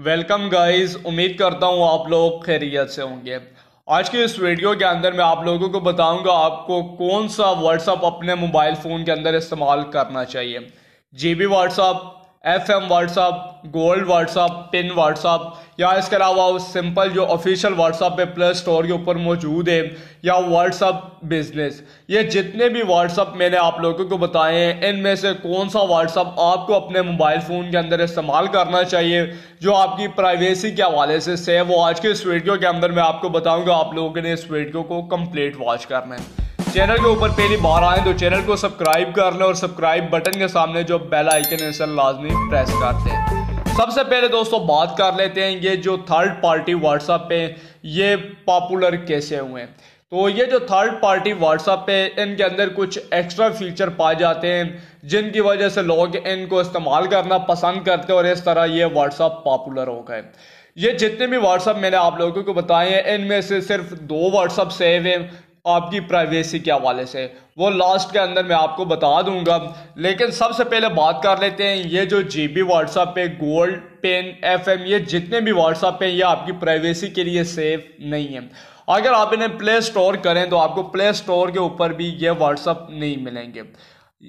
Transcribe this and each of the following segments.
welcome guys उम्मीद करता हूँ आप लोग खैरियत से होंगे आज के इस वीडियो के अंदर मैं आप लोगों को बताऊंगा आपको कौन सा व्हाट्सअप अपने मोबाइल फ़ोन के अंदर इस्तेमाल करना चाहिए G B WhatsApp F M WhatsApp gold WhatsApp pin WhatsApp या इसके अलावा उस सिंपल जो ऑफिशियल व्हाट्सअप पे प्ले स्टोर के ऊपर मौजूद है या व्हाट्सअप बिजनेस ये जितने भी व्हाट्सअप मैंने आप लोगों को बताए हैं इनमें से कौन सा व्हाट्सअप आपको अपने मोबाइल फ़ोन के अंदर इस्तेमाल करना चाहिए जो आपकी प्राइवेसी के हवाले से सेव हो आज के इस वीडियो के अंदर मैं आपको बताऊँगा आप लोगों ने इस वीडियो को कम्प्लीट वॉच करना है चैनल के ऊपर पहली बार आए तो चैनल को सब्सक्राइब कर लें और सब्सक्राइब बटन के सामने जो बेल आइकन है लाजमी प्रेस कर दें सबसे पहले दोस्तों बात कर लेते हैं ये जो थर्ड पार्टी व्हाट्सअप पे ये पॉपुलर कैसे हुए हैं तो ये जो थर्ड पार्टी व्हाट्सअप पे इनके अंदर कुछ एक्स्ट्रा फीचर पाए जाते हैं जिनकी वजह से लोग इनको इस्तेमाल करना पसंद करते हैं और इस तरह ये व्हाट्सअप पॉपुलर हो गए ये जितने भी व्हाट्सअप मैंने आप लोगों को बताए हैं इनमें से सिर्फ दो व्हाट्सअप सेव हैं आपकी प्राइवेसी के हवाले से वो लास्ट के अंदर मैं आपको बता दूंगा लेकिन सबसे पहले बात कर लेते हैं ये जो जी बी व्हाट्सअप पे गोल्ड पेन एफ एम ये जितने भी व्हाट्सअप पे ये आपकी प्राइवेसी के लिए सेफ नहीं है अगर आप इन्हें प्ले स्टोर करें तो आपको प्ले स्टोर के ऊपर भी ये व्हाट्सअप नहीं मिलेंगे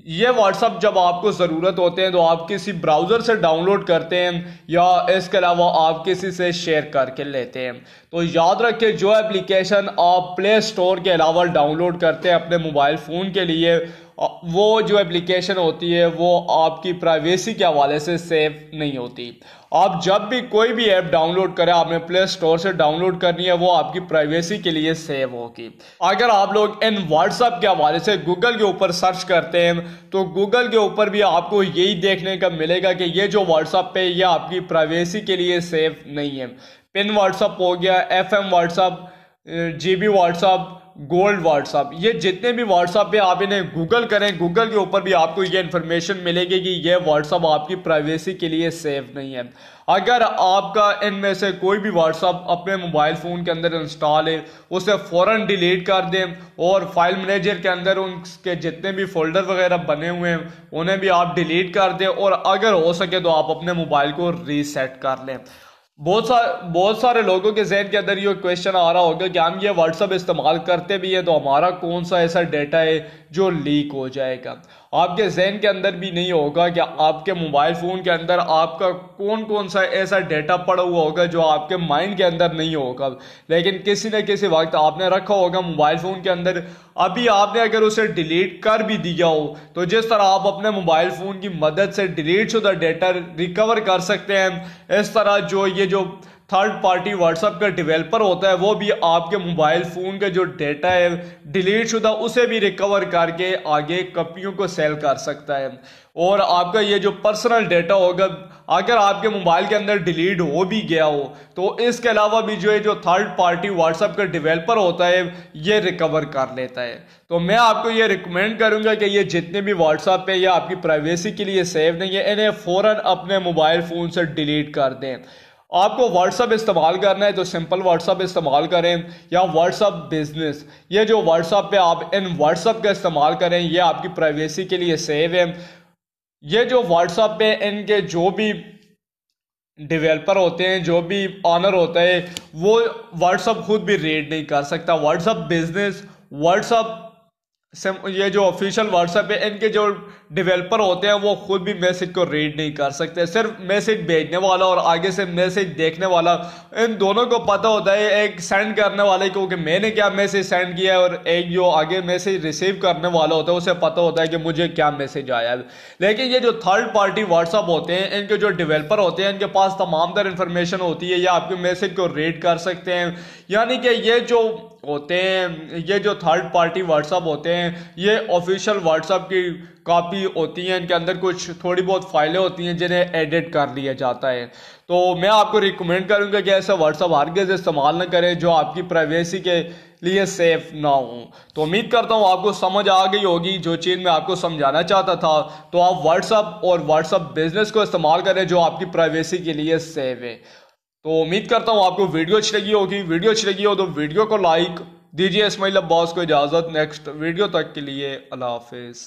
ये व्हाट्सअप जब आपको ज़रूरत होते हैं तो आप किसी ब्राउज़र से डाउनलोड करते हैं या इसके अलावा आप किसी से शेयर करके लेते हैं तो याद रखें जो एप्लीकेशन आप प्ले स्टोर के अलावा डाउनलोड करते हैं अपने मोबाइल फ़ोन के लिए वो जो एप्लीकेशन होती है वो आपकी प्राइवेसी के हवाले से सेफ नहीं होती आप जब भी कोई भी ऐप डाउनलोड करें आपने प्ले स्टोर से डाउनलोड करनी है वो आपकी प्राइवेसी के लिए सेव होगी अगर आप लोग इन व्हाट्सअप के हवाले से गूगल के ऊपर सर्च करते हैं तो गूगल के ऊपर भी आपको यही देखने का मिलेगा कि ये जो व्हाट्सअप पे ये आपकी प्राइवेसी के लिए सेफ नहीं है पिन व्हाट्सअप हो गया F M WhatsApp G B WhatsApp gold WhatsApp ये जितने भी व्हाट्सअप पे आप इन्हें गूगल करें गूगल के ऊपर भी आपको ये इन्फॉर्मेशन मिलेगी कि ये व्हाट्सअप आपकी प्राइवेसी के लिए सेफ नहीं है अगर आपका इनमें से कोई भी व्हाट्सअप अपने मोबाइल फ़ोन के अंदर इंस्टॉल है उसे फ़ौर डिलीट कर दें और फाइल मैनेजर के अंदर उनके जितने भी फोल्डर वगैरह बने हुए हैं उन्हें भी आप डिलीट कर दें और अगर हो सके तो आप अपने मोबाइल को रीसेट कर लें बहुत सारे बहुत सारे लोगों के जहन के अंदर ये क्वेश्चन आ रहा होगा कि हम ये व्हाट्सअप इस्तेमाल करते भी हैं तो हमारा कौन सा ऐसा डेटा है जो लीक हो जाएगा आपके जहन के अंदर भी नहीं होगा कि आपके मोबाइल फ़ोन के अंदर आपका कौन कौन सा ऐसा डेटा पड़ा हुआ होगा जो आपके माइंड के अंदर नहीं होगा लेकिन किसी न किसी वक्त आपने रखा होगा मोबाइल फ़ोन के अंदर अभी आपने अगर उसे डिलीट कर भी दिया हो तो जिस तरह आप अपने मोबाइल फ़ोन की मदद से डिलीट शुदा डेटा रिकवर कर सकते हैं इस तरह जो ये जो थर्ड पार्टी व्हाट्सएप का डेवलपर होता है वो भी आपके मोबाइल फ़ोन का जो डेटा है डिलीट शुदा उसे भी रिकवर करके आगे कपियों को सेल कर सकता है और आपका ये जो पर्सनल डेटा होगा अगर आपके मोबाइल के अंदर डिलीट हो भी गया हो तो इसके अलावा भी जो है जो थर्ड पार्टी व्हाट्सएप का डिवेलपर होता है ये रिकवर कर लेता है तो मैं आपको ये रिकमेंड करूंगा कि ये जितने भी व्हाट्सएप है यह आपकी प्राइवेसी के लिए सेव नहीं है इन्हें फ़ौर अपने मोबाइल फ़ोन से डिलीट कर दें आपको व्हाट्सअप इस्तेमाल करना है तो सिंपल व्हाट्सअप इस्तेमाल करें या व्हाट्सअप बिजनेस ये जो व्हाट्सअप पे आप इन व्हाट्सअप का इस्तेमाल करें ये आपकी प्राइवेसी के लिए सेव है ये जो व्हाट्सअप पे इनके जो भी डेवलपर होते हैं जो भी ऑनर होता है वो व्हाट्सअप खुद भी रेड नहीं कर सकता व्हाट्सअप बिजनेस व्हाट्सअप ये जो ऑफिशियल व्हाट्सएप है इनके जो डेवलपर होते हैं वो खुद भी मैसेज को रीड नहीं कर सकते सिर्फ मैसेज भेजने वाला और आगे से मैसेज देखने वाला इन दोनों को पता होता है एक सेंड करने वाले को कि मैंने क्या मैसेज सेंड किया है और एक जो आगे मैसेज रिसीव करने वाला होता है उसे पता होता है कि मुझे क्या मैसेज आया है लेकिन ये जो थर्ड पार्टी व्हाट्सअप होते हैं इनके जो डिवेलपर होते हैं इनके पास तमाम तर इन्फॉर्मेशन होती है या आपके मैसेज को रीड कर सकते हैं यानी कि ये जो होते हैं ये जो थर्ड पार्टी व्हाट्सअप होते हैं ये ऑफिशियल व्हाट्सअप की कापी होती है इनके अंदर कुछ थोड़ी बहुत फाइलें होती हैं जिन्हें एडिट कर लिया जाता है तो मैं आपको रिकमेंड करूँगा कि ऐसा व्हाट्सअप हरगज़ इस्तेमाल ना करें जो आपकी प्राइवेसी के लिए सेफ ना हो तो उम्मीद करता हूँ आपको समझ आ गई होगी जो चीज़ मैं आपको समझाना चाहता था तो आप व्हाट्सअप और व्हाट्सअप बिजनेस को इस्तेमाल करें जो आपकी प्राइवेसी के लिए सेफ है तो उम्मीद करता हूँ आपको वीडियो अच्छी लगी होगी वीडियो अच्छी लगी हो तो वीडियो को लाइक दीजिए इसमाइल अब्बास को इजाज़त नेक्स्ट वीडियो तक के लिए अल्लाह हाफिज़